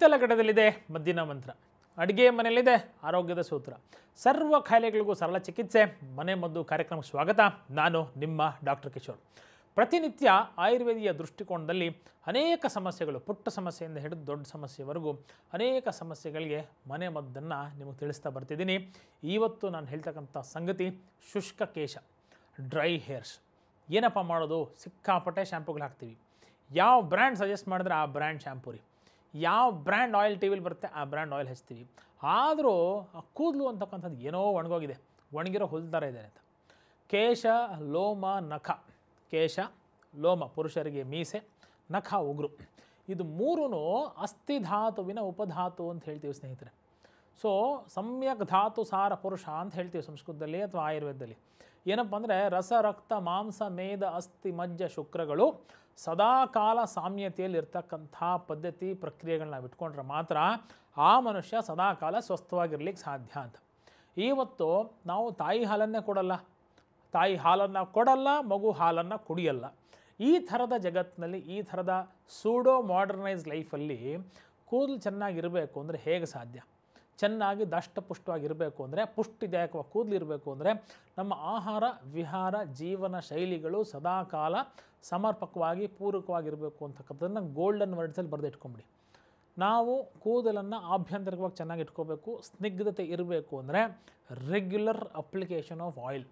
ಹಿತ್ತಲ ಗಡದಲ್ಲಿದೆ ಮದ್ದಿನ ಮಂತ್ರ ಅಡುಗೆ ಮನೆಯಲ್ಲಿದೆ ಆರೋಗ್ಯದ ಸೂತ್ರ ಸರ್ವ ಖಾಯಿಲೆಗಳಿಗೂ ಸರಳ ಚಿಕಿತ್ಸೆ ಮನೆ ಮದ್ದು ಕಾರ್ಯಕ್ರಮಕ್ಕೆ ಸ್ವಾಗತ ನಾನು ನಿಮ್ಮ ಡಾಕ್ಟರ್ ಕಿಶೋರ್ ಪ್ರತಿನಿತ್ಯ ಆಯುರ್ವೇದಿಯ ದೃಷ್ಟಿಕೋನದಲ್ಲಿ ಅನೇಕ ಸಮಸ್ಯೆಗಳು ಪುಟ್ಟ ಸಮಸ್ಯೆಯಿಂದ ಹಿಡಿದು ದೊಡ್ಡ ಸಮಸ್ಯೆವರೆಗೂ ಅನೇಕ ಸಮಸ್ಯೆಗಳಿಗೆ ಮನೆ ಮದ್ದನ್ನು ನಿಮಗೆ ತಿಳಿಸ್ತಾ ಬರ್ತಿದ್ದೀನಿ ಇವತ್ತು ನಾನು ಹೇಳ್ತಕ್ಕಂಥ ಸಂಗತಿ ಶುಷ್ಕ ಕೇಶ ಡ್ರೈ ಹೇರ್ಸ್ ಏನಪ್ಪ ಮಾಡೋದು ಸಿಕ್ಕಾಪಟ್ಟೆ ಶ್ಯಾಂಪುಗಳು ಹಾಕ್ತೀವಿ ಯಾವ ಬ್ರ್ಯಾಂಡ್ ಸಜೆಸ್ಟ್ ಮಾಡಿದ್ರೆ ಆ ಬ್ರ್ಯಾಂಡ್ ಶ್ಯಾಂಪು ರೀ ಯಾವ ಬ್ರ್ಯಾಂಡ್ ಆಯಿಲ್ ಟಿ ವಿಲಿ ಬರುತ್ತೆ ಆ ಬ್ರ್ಯಾಂಡ್ ಆಯಿಲ್ ಹಚ್ತೀವಿ ಆದರೂ ಆ ಕೂದಲು ಅಂತಕ್ಕಂಥದ್ದು ಏನೋ ಒಣಗೋಗಿದೆ ಒಣಗಿರೋ ಥರ ಇದೆ ಅಂತ ಕೇಶ ಲೋಮ ನಖ ಕೇಶ ಲೋಮ ಪುರುಷರಿಗೆ ಮೀಸೆ ನಖ ಉಗುರು ಇದು ಮೂರೂ ಅಸ್ಥಿಧಾತುವಿನ ಉಪಧಾತು ಅಂತ ಹೇಳ್ತೀವಿ ಸ್ನೇಹಿತರೆ ಸೊ ಸಮ್ಯಕ್ ಧಾತು ಸಾರ ಪುರುಷ ಅಂತ ಹೇಳ್ತೀವಿ ಸಂಸ್ಕೃತದಲ್ಲಿ ಅಥವಾ ಆಯುರ್ವೇದದಲ್ಲಿ ಏನಪ್ಪ ಅಂದರೆ ರಸ ರಕ್ತ ಮಾಂಸ ಮೇದ ಅಸ್ಥಿ ಮಜ್ಜ ಶುಕ್ರಗಳು ಸದಾಕಾಲ ಸಾಮ್ಯತೆಯಲ್ಲಿರ್ತಕ್ಕಂಥ ಪದ್ಧತಿ ಪ್ರಕ್ರಿಯೆಗಳನ್ನ ಬಿಟ್ಕೊಂಡ್ರೆ ಮಾತ್ರ ಆ ಮನುಷ್ಯ ಸದಾಕಾಲ ಸ್ವಸ್ಥವಾಗಿರ್ಲಿಕ್ಕೆ ಸಾಧ್ಯ ಅಂತ ಇವತ್ತು ನಾವು ತಾಯಿ ಹಾಲನ್ನೇ ಕೊಡಲ್ಲ ತಾಯಿ ಹಾಲನ್ನು ಕೊಡಲ್ಲ ಮಗು ಹಾಲನ್ನು ಕುಡಿಯಲ್ಲ ಈ ಥರದ ಜಗತ್ತಿನಲ್ಲಿ ಈ ಥರದ ಸೂಡೋ ಮಾಡರ್ನೈಸ್ ಲೈಫಲ್ಲಿ ಕೂದಲು ಚೆನ್ನಾಗಿರಬೇಕು ಅಂದರೆ ಹೇಗೆ ಸಾಧ್ಯ ಚೆನ್ನಾಗಿ ದಷ್ಟಪುಷ್ಟವಾಗಿರಬೇಕು ಅಂದರೆ ಪುಷ್ಟಿದಾಯಕವಾಗಿ ಕೂದಲಿರಬೇಕು ಅಂದರೆ ನಮ್ಮ ಆಹಾರ ವಿಹಾರ ಜೀವನ ಶೈಲಿಗಳು ಸದಾಕಾಲ ಸಮರ್ಪಕವಾಗಿ ಪೂರಕವಾಗಿರಬೇಕು ಅಂತಕ್ಕಂಥದ್ದನ್ನು ಗೋಲ್ಡನ್ ವರ್ಡ್ಸಲ್ಲಿ ಬರೆದಿಟ್ಕೊಂಬಿಡಿ ನಾವು ಕೂದಲನ್ನು ಆಭ್ಯಂತರಿಕವಾಗಿ ಚೆನ್ನಾಗಿ ಇಟ್ಕೋಬೇಕು ಸ್ನಿಗ್ಧತೆ ಇರಬೇಕು ಅಂದರೆ ರೆಗ್ಯುಲರ್ ಅಪ್ಲಿಕೇಶನ್ ಆಫ್ ಆಯಿಲ್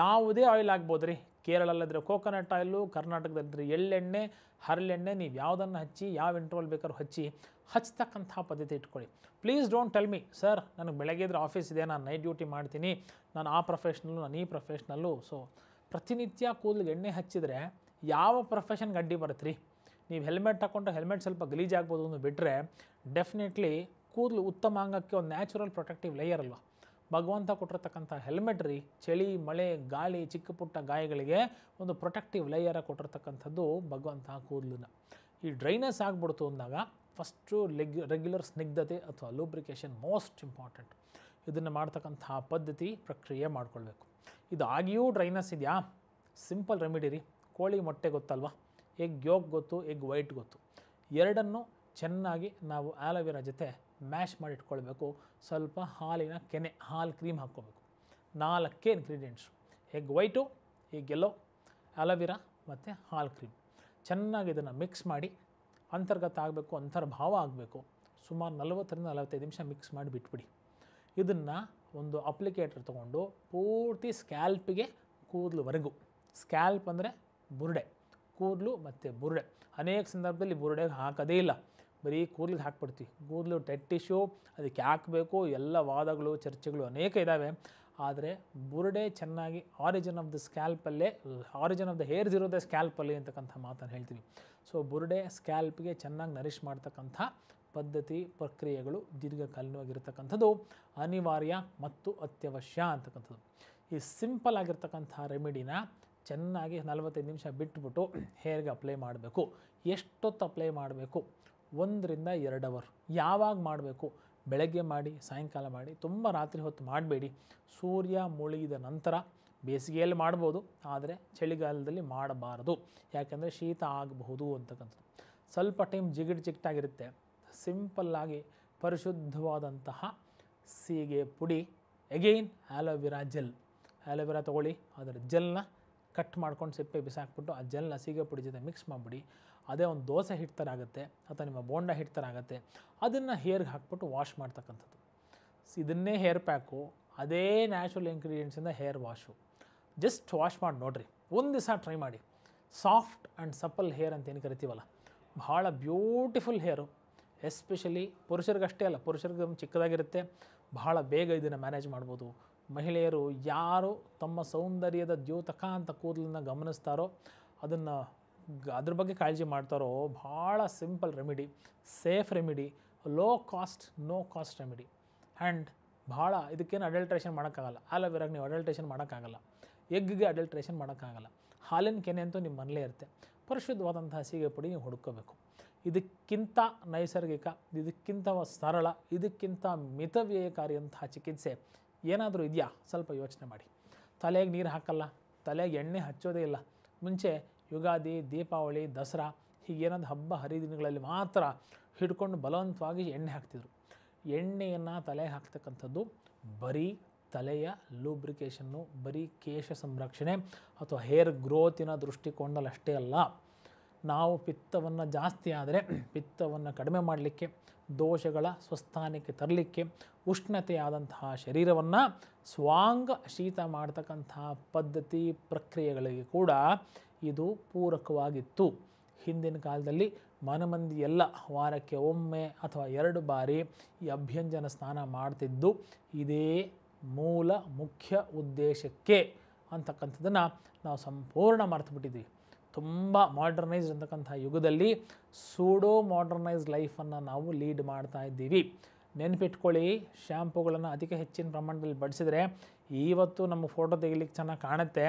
ಯಾವುದೇ ಆಯಿಲ್ ಆಗ್ಬೋದು ರೀ ಕೇರಳಲ್ಲಿದ್ದರೆ ಕೋಕೋನಟ್ ಆಯಿಲು ಕರ್ನಾಟಕದಲ್ಲಿದ್ದರೆ ಎಳ್ಳೆಣ್ಣೆ ಹರಳೆಣ್ಣೆ ನೀವು ಯಾವುದನ್ನು ಹಚ್ಚಿ ಯಾವ ಇಂಟ್ರೋಲ್ ಬೇಕಾದ್ರೂ ಹಚ್ಚಿ ಹಚ್ತಕ್ಕಂಥ ಪದ್ಧತಿ ಇಟ್ಕೊಳ್ಳಿ please don't tell me sir ನನಗೆ ಬೆಳಗ್ಗೆ ಇದ್ರೆ ಆಫೀಸ್ ಇದೆ ನಾನು ನೈಟ್ ಡ್ಯೂಟಿ ಮಾಡ್ತೀನಿ ನಾನು ಆ ಪ್ರೊಫೆಷ್ನಲ್ಲು ನಾನು ಈ ಪ್ರೊಫೆಷ್ನಲ್ಲು ಸೊ ಪ್ರತಿನಿತ್ಯ ಕೂದಲಿಗೆ ಎಣ್ಣೆ ಹಚ್ಚಿದರೆ ಯಾವ ಪ್ರೊಫೆಷನ್ಗೆ ಅಡ್ಡಿ ಬರುತ್ತೆ ರೀ ನೀವು ಹೆಲ್ಮೆಟ್ ತಗೊಂಡ್ರೆ ಹೆಲ್ಮೆಟ್ ಸ್ವಲ್ಪ ಗಲೀಜಾಗ್ಬೋದು ಅಂತ ಬಿಟ್ಟರೆ ಡೆಫಿನೆಟ್ಲಿ ಕೂದಲು ಉತ್ತಮ ಅಂಗಕ್ಕೆ ಒಂದು ನ್ಯಾಚುರಲ್ ಪ್ರೊಟೆಕ್ಟಿವ್ ಲೇಯರ್ ಅಲ್ವಾ ಭಗವಂತ ಕೊಟ್ಟಿರ್ತಕ್ಕಂಥ ಹೆಲ್ಮೆಟ್ ರೀ ಚಳಿ ಮಳೆ ಗಾಳಿ ಚಿಕ್ಕ ಪುಟ್ಟ ಗಾಯಗಳಿಗೆ ಒಂದು ಪ್ರೊಟೆಕ್ಟಿವ್ ಲೇಯರ ಕೊಟ್ಟಿರ್ತಕ್ಕಂಥದ್ದು ಭಗವಂತ ಕೂದಲನ್ನ ಈ ಡ್ರೈನೆಸ್ ಆಗ್ಬಿಡ್ತು ಅಂದಾಗ ಫಸ್ಟು ಲೆಗ್ ರೆಗ್ಯುಲರ್ ಸ್ನಿಗ್ಧತೆ ಅಥವಾ ಲೂಬ್ರಿಕೇಷನ್ ಮೋಸ್ಟ್ ಇಂಪಾರ್ಟೆಂಟ್ ಇದನ್ನು ಮಾಡ್ತಕ್ಕಂಥ ಪದ್ಧತಿ ಪ್ರಕ್ರಿಯೆ ಮಾಡ್ಕೊಳ್ಬೇಕು ಇದು ಆಗಿಯೂ ಡ್ರೈನಸ್ ಇದೆಯಾ ಸಿಂಪಲ್ ರೆಮಿಡಿ ರೀ ಕೋಳಿ ಮೊಟ್ಟೆ ಗೊತ್ತಲ್ವ ಎಗ್ ಯೋಗ್ ಗೊತ್ತು ಎಗ್ ವೈಟ್ ಗೊತ್ತು ಎರಡನ್ನು ಚೆನ್ನಾಗಿ ನಾವು ಆಲೋವೆರಾ ಜೊತೆ ಮ್ಯಾಶ್ ಮಾಡಿ ಇಟ್ಕೊಳ್ಬೇಕು ಸ್ವಲ್ಪ ಹಾಲಿನ ಕೆನೆ ಹಾಲು ಕ್ರೀಮ್ ಹಾಕ್ಕೋಬೇಕು ನಾಲ್ಕೇ ingredients egg white egg yellow aloe ಮತ್ತು ಹಾಲು ಕ್ರೀಮ್ ಚೆನ್ನಾಗಿ ಇದನ್ನು ಮಿಕ್ಸ್ ಮಾಡಿ ಅಂತರ್ಗತ ಆಗಬೇಕು ಅಂತರ್ಭಾವ ಆಗಬೇಕು ಸುಮಾರು ನಲವತ್ತರಿಂದ ನಲವತ್ತೈದು ನಿಮಿಷ ಮಿಕ್ಸ್ ಮಾಡಿ ಬಿಟ್ಬಿಡಿ ಇದನ್ನು ಒಂದು ಅಪ್ಲಿಕೇಟರ್ ತೊಗೊಂಡು ಪೂರ್ತಿ ಸ್ಕ್ಯಾಲ್ಪಿಗೆ ಕೂದಲುವರೆಗೂ ಸ್ಕ್ಯಾಲ್ಪ್ ಅಂದರೆ ಬುರುಡೆ ಕೂದಲು ಮತ್ತು ಬುರುಡೆ ಅನೇಕ ಸಂದರ್ಭದಲ್ಲಿ ಬುರುಡೆಗೆ ಹಾಕೋದೇ ಇಲ್ಲ ಬರೀ ಕೂದಲಿಗೆ ಹಾಕ್ಬಿಡ್ತೀವಿ ಕೂದಲು ಟಿಶ್ಯೂ ಅದಕ್ಕೆ ಹಾಕಬೇಕು ಎಲ್ಲ ವಾದಗಳು ಚರ್ಚೆಗಳು ಅನೇಕ ಇದ್ದಾವೆ ಆದರೆ ಬುರುಡೆ ಚೆನ್ನಾಗಿ ಆರಿಜಿನ್ ಆಫ್ ದ ಸ್ಕ್ಯಾಲ್ಪಲ್ಲೇ ಆರಿಜಿನ್ ಆಫ್ ದ ಹೇರ್ಸ್ ಇರೋದೇ ಸ್ಕ್ಯಾಲ್ಪಲ್ಲಿ ಅಂತಕ್ಕಂಥ ಮಾತನ್ನು ಹೇಳ್ತೀವಿ ಸೊ ಬುರುಡೆ ಸ್ಕ್ಯಾಲ್ಪ್ಗೆ ಚೆನ್ನಾಗಿ ನರಿಷ್ ಮಾಡ್ತಕ್ಕಂಥ ಪದ್ಧತಿ ಪ್ರಕ್ರಿಯೆಗಳು ದೀರ್ಘಕಾಲೀನವಾಗಿರ್ತಕ್ಕಂಥದ್ದು ಅನಿವಾರ್ಯ ಮತ್ತು ಅತ್ಯವಶ್ಯ ಅಂತಕ್ಕಂಥದ್ದು ಈ ಸಿಂಪಲ್ ಆಗಿರ್ತಕ್ಕಂಥ ರೆಮಿಡಿನ ಚೆನ್ನಾಗಿ ನಲವತ್ತೈದು ನಿಮಿಷ ಬಿಟ್ಬಿಟ್ಟು ಹೇರ್ಗೆ ಅಪ್ಲೈ ಮಾಡಬೇಕು ಎಷ್ಟೊತ್ತು ಅಪ್ಲೈ ಮಾಡಬೇಕು ಒಂದರಿಂದ ಎರಡು ಅವರ್ ಯಾವಾಗ ಮಾಡಬೇಕು ಬೆಳಗ್ಗೆ ಮಾಡಿ ಸಾಯಂಕಾಲ ಮಾಡಿ ತುಂಬ ರಾತ್ರಿ ಹೊತ್ತು ಮಾಡಬೇಡಿ ಸೂರ್ಯ ಮುಳುಗಿದ ನಂತರ ಬೇಸಿಗೆಯಲ್ಲಿ ಮಾಡ್ಬೋದು ಆದರೆ ಚಳಿಗಾಲದಲ್ಲಿ ಮಾಡಬಾರದು ಯಾಕೆಂದರೆ ಶೀತ ಆಗಬಹುದು ಅಂತಕ್ಕಂಥದ್ದು ಸ್ವಲ್ಪ ಟೈಮ್ ಜಿಗಿಟ್ ಜಿಗ್ಟಾಗಿರುತ್ತೆ ಸಿಂಪಲ್ಲಾಗಿ ಪರಿಶುದ್ಧವಾದಂತಹ ಸೀಗೆ ಪುಡಿ ಎಗೈನ್ ಆಲೋವೆರಾ ಜೆಲ್ ಆಲೋವೆರಾ ತೊಗೊಳ್ಳಿ ಅದರ ಜೆಲ್ನ ಕಟ್ ಮಾಡ್ಕೊಂಡು ಸಿಪ್ಪೆ ಬಿಸಾಕ್ಬಿಟ್ಟು ಆ ಜೆಲ್ನ ಸೀಗೆ ಪುಡಿ ಜೊತೆ ಮಿಕ್ಸ್ ಮಾಡಿಬಿಡಿ ಅದೇ ಒಂದು ದೋಸೆ ಹಿಟ್ಟು ಥರ ಆಗುತ್ತೆ ಅಥವಾ ನಿಮ್ಮ ಬೋಂಡ ಹಿಟ್ಟು ಥರ ಆಗುತ್ತೆ ಅದನ್ನು ಹೇರ್ಗೆ ಹಾಕ್ಬಿಟ್ಟು ವಾಶ್ ಮಾಡ್ತಕ್ಕಂಥದ್ದು ಇದನ್ನೇ ಹೇರ್ ಪ್ಯಾಕು ಅದೇ ನ್ಯಾಚುರಲ್ ಇಂಗ್ರೀಡಿಯೆಂಟ್ಸಿಂದ ಹೇರ್ ವಾಶು ಜಸ್ಟ್ ವಾಶ್ ಮಾಡಿ ನೋಡಿರಿ ಒಂದು ದಿವಸ ಟ್ರೈ ಮಾಡಿ ಸಾಫ್ಟ್ ಆ್ಯಂಡ್ ಸಪ್ಪಲ್ ಹೇರ್ ಅಂತ ಏನು ಕರಿತೀವಲ್ಲ ಭಾಳ ಬ್ಯೂಟಿಫುಲ್ ಹೇರು ಎಸ್ಪೆಷಲಿ ಪುರುಷರಿಗಷ್ಟೇ ಅಲ್ಲ ಪುರುಷರಿಗೆ ಚಿಕ್ಕದಾಗಿರುತ್ತೆ ಬಹಳ ಬೇಗ ಇದನ್ನು ಮ್ಯಾನೇಜ್ ಮಾಡ್ಬೋದು ಮಹಿಳೆಯರು ಯಾರು ತಮ್ಮ ಸೌಂದರ್ಯದ ದ್ಯೋತಕ ಅಂತ ಕೂದಲನ್ನು ಗಮನಿಸ್ತಾರೋ ಅದನ್ನು ಅದ್ರ ಬಗ್ಗೆ ಕಾಳಜಿ ಮಾಡ್ತಾರೋ ಭಾಳ simple remedy safe remedy low cost no cost remedy and ಭಾಳ ಇದಕ್ಕೇನು ಅಡಲ್ಟ್ರೇಷನ್ ಮಾಡೋಕ್ಕಾಗಲ್ಲ ಆಲೋವೆರಾಗ ನೀವು ಅಡಲ್ಟ್ರೇಷನ್ ಮಾಡೋಕ್ಕಾಗಲ್ಲ ಎಗ್ಗೆ ಅಡಲ್ಟ್ರೇಷನ್ ಮಾಡೋಕ್ಕಾಗಲ್ಲ ಹಾಲಿನ ಕೆನೆ ಅಂತೂ ನಿಮ್ಮ ಮನೇಲೇ ಇರುತ್ತೆ ಪರಿಶುದ್ಧವಾದಂಥ ಸೀಗೆ ಪುಡಿ ನೀವು ಹುಡ್ಕೋಬೇಕು ಇದಕ್ಕಿಂತ ನೈಸರ್ಗಿಕ ಇದಕ್ಕಿಂತ ಸರಳ ಇದಕ್ಕಿಂತ ಮಿತವ್ಯಯಕಾರಿಯಂತಹ ಚಿಕಿತ್ಸೆ ಏನಾದರೂ ಇದೆಯಾ ಸ್ವಲ್ಪ ಯೋಚನೆ ಮಾಡಿ ತಲೆಗೆ ನೀರು ಹಾಕಲ್ಲ ತಲೆಗೆ ಎಣ್ಣೆ ಹಚ್ಚೋದೇ ಇಲ್ಲ ಮುಂಚೆ ಯುಗಾದಿ ದೀಪಾವಳಿ ದಸರಾ ಹೀಗೆ ಹೀಗೇನಾದ ಹಬ್ಬ ಹರಿದಿನಗಳಲ್ಲಿ ಮಾತ್ರ ಹಿಡ್ಕೊಂಡು ಬಲವಂತವಾಗಿ ಎಣ್ಣೆ ಹಾಕ್ತಿದ್ರು ಎಣ್ಣೆಯನ್ನು ತಲೆ ಹಾಕ್ತಕ್ಕಂಥದ್ದು ಬರೀ ತಲೆಯ ಲೂಬ್ರಿಕೇಷನ್ನು ಬರೀ ಕೇಶ ಸಂರಕ್ಷಣೆ ಅಥವಾ ಹೇರ್ ಗ್ರೋತಿನ ದೃಷ್ಟಿಕೋಣದಲ್ಲಿ ಅಷ್ಟೇ ಅಲ್ಲ ನಾವು ಪಿತ್ತವನ್ನು ಜಾಸ್ತಿ ಆದರೆ ಪಿತ್ತವನ್ನು ಕಡಿಮೆ ಮಾಡಲಿಕ್ಕೆ ದೋಷಗಳ ಸ್ವಸ್ಥಾನಕ್ಕೆ ತರಲಿಕ್ಕೆ ಉಷ್ಣತೆಯಾದಂತಹ ಶರೀರವನ್ನು ಸ್ವಾಂಗ ಶೀತ ಮಾಡ್ತಕ್ಕಂತಹ ಪದ್ಧತಿ ಪ್ರಕ್ರಿಯೆಗಳಿಗೆ ಕೂಡ ಇದು ಪೂರಕವಾಗಿತ್ತು ಹಿಂದಿನ ಕಾಲದಲ್ಲಿ ಮನಮಂದಿ ಎಲ್ಲ ವಾರಕ್ಕೆ ಒಮ್ಮೆ ಅಥವಾ ಎರಡು ಬಾರಿ ಈ ಅಭ್ಯಂಜನ ಸ್ನಾನ ಮಾಡ್ತಿದ್ದು ಇದೇ ಮೂಲ ಮುಖ್ಯ ಉದ್ದೇಶಕ್ಕೆ ಅಂತಕ್ಕಂಥದ್ದನ್ನು ನಾವು ಸಂಪೂರ್ಣ ಮರೆತುಬಿಟ್ಟಿದ್ವಿ ತುಂಬ ಮಾಡ್ರನೈಸ್ಡ್ ಅಂತಕ್ಕಂಥ ಯುಗದಲ್ಲಿ ಸೂಡೋ ಮಾಡ್ರನೈಸ್ಡ್ ಲೈಫನ್ನು ನಾವು ಲೀಡ್ ಮಾಡ್ತಾ ಇದ್ದೀವಿ ನೆನಪಿಟ್ಕೊಳ್ಳಿ ಶ್ಯಾಂಪುಗಳನ್ನು ಅಧಿಕ ಹೆಚ್ಚಿನ ಪ್ರಮಾಣದಲ್ಲಿ ಬಳಸಿದ್ರೆ ಇವತ್ತು ನಮ್ಮ ಫೋಟೋ ತೆಗಿಲಿಕ್ಕೆ ಚೆನ್ನಾಗಿ ಕಾಣುತ್ತೆ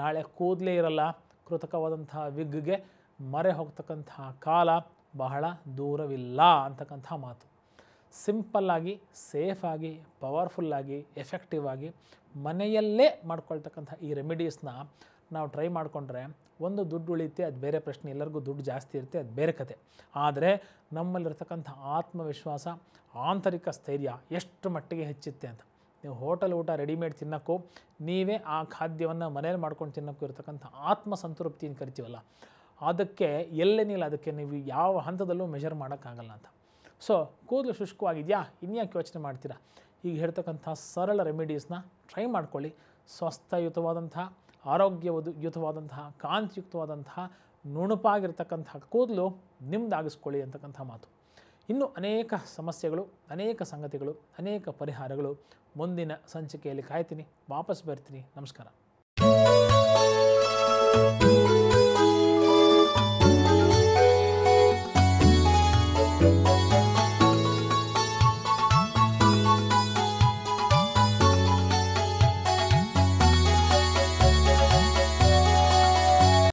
ನಾಳೆ ಕೂದಲೇ ಇರಲ್ಲ ಕೃತಕವಾದಂತಹ ವಿಗ್ಗೆ ಮರೆ ಹೋಗ್ತಕ್ಕಂತಹ ಕಾಲ ಬಹಳ ದೂರವಿಲ್ಲ ಅಂತಕ್ಕಂಥ ಮಾತು ಸಿಂಪಲ್ಲಾಗಿ ಸೇಫಾಗಿ ಪವರ್ಫುಲ್ಲಾಗಿ ಎಫೆಕ್ಟಿವ್ ಆಗಿ ಮನೆಯಲ್ಲೇ ಮಾಡ್ಕೊಳ್ತಕ್ಕಂಥ ಈ ರೆಮಿಡೀಸ್ನ ನಾವು ಟ್ರೈ ಮಾಡಿಕೊಂಡ್ರೆ ಒಂದು ದುಡ್ಡು ಉಳಿಯುತ್ತೆ ಅದು ಬೇರೆ ಪ್ರಶ್ನೆ ಎಲ್ಲರಿಗೂ ದುಡ್ಡು ಜಾಸ್ತಿ ಇರುತ್ತೆ ಅದು ಬೇರೆ ಕತೆ ಆದರೆ ನಮ್ಮಲ್ಲಿರ್ತಕ್ಕಂಥ ಆತ್ಮವಿಶ್ವಾಸ ಆಂತರಿಕ ಸ್ಥೈರ್ಯ ಎಷ್ಟು ಮಟ್ಟಿಗೆ ಹೆಚ್ಚುತ್ತೆ ಅಂತ ನೀವು ಹೋಟೆಲ್ ಊಟ ರೆಡಿಮೇಡ್ ತಿನ್ನೋಕ್ಕೂ ನೀವೇ ಆ ಖಾದ್ಯವನ್ನು ಮನೇಲಿ ಮಾಡ್ಕೊಂಡು ತಿನ್ನೋಕ್ಕೂ ಇರತಕ್ಕಂಥ ಆತ್ಮ ಅಂತ ಕರಿತೀವಲ್ಲ ಅದಕ್ಕೆ ಎಲ್ಲೆನಿಲ್ಲ ಅದಕ್ಕೆ ನೀವು ಯಾವ ಹಂತದಲ್ಲೂ ಮೆಷರ್ ಮಾಡೋಕ್ಕಾಗಲ್ಲ ಅಂತ ಸೊ ಕೂದಲು ಶುಷ್ಕವಾಗಿದೆಯಾ ಇನ್ಯಾಕೆ ಯೋಚನೆ ಮಾಡ್ತೀರಾ ಈಗ ಹೇಳ್ತಕ್ಕಂಥ ಸರಳ ರೆಮಿಡೀಸ್ನ ಟ್ರೈ ಮಾಡ್ಕೊಳ್ಳಿ ಸ್ವಸ್ಥಯುತವಾದಂತಹ ಆರೋಗ್ಯ ಯುತವಾದಂತಹ ಕಾಂತಿಯುಕ್ತವಾದಂತಹ ನುಣುಪಾಗಿರ್ತಕ್ಕಂಥ ಕೂದಲು ನಿಮ್ದಾಗಿಸ್ಕೊಳ್ಳಿ ಅಂತಕ್ಕಂಥ ಮಾತು ಇನ್ನು ಅನೇಕ ಸಮಸ್ಯೆಗಳು ಅನೇಕ ಸಂಗತಿಗಳು ಅನೇಕ ಪರಿಹಾರಗಳು ಮುಂದಿನ ಸಂಚಿಕೆಯಲ್ಲಿ ಕಾಯ್ತೀನಿ ವಾಪಸ್ ಬರ್ತೀನಿ ನಮಸ್ಕಾರ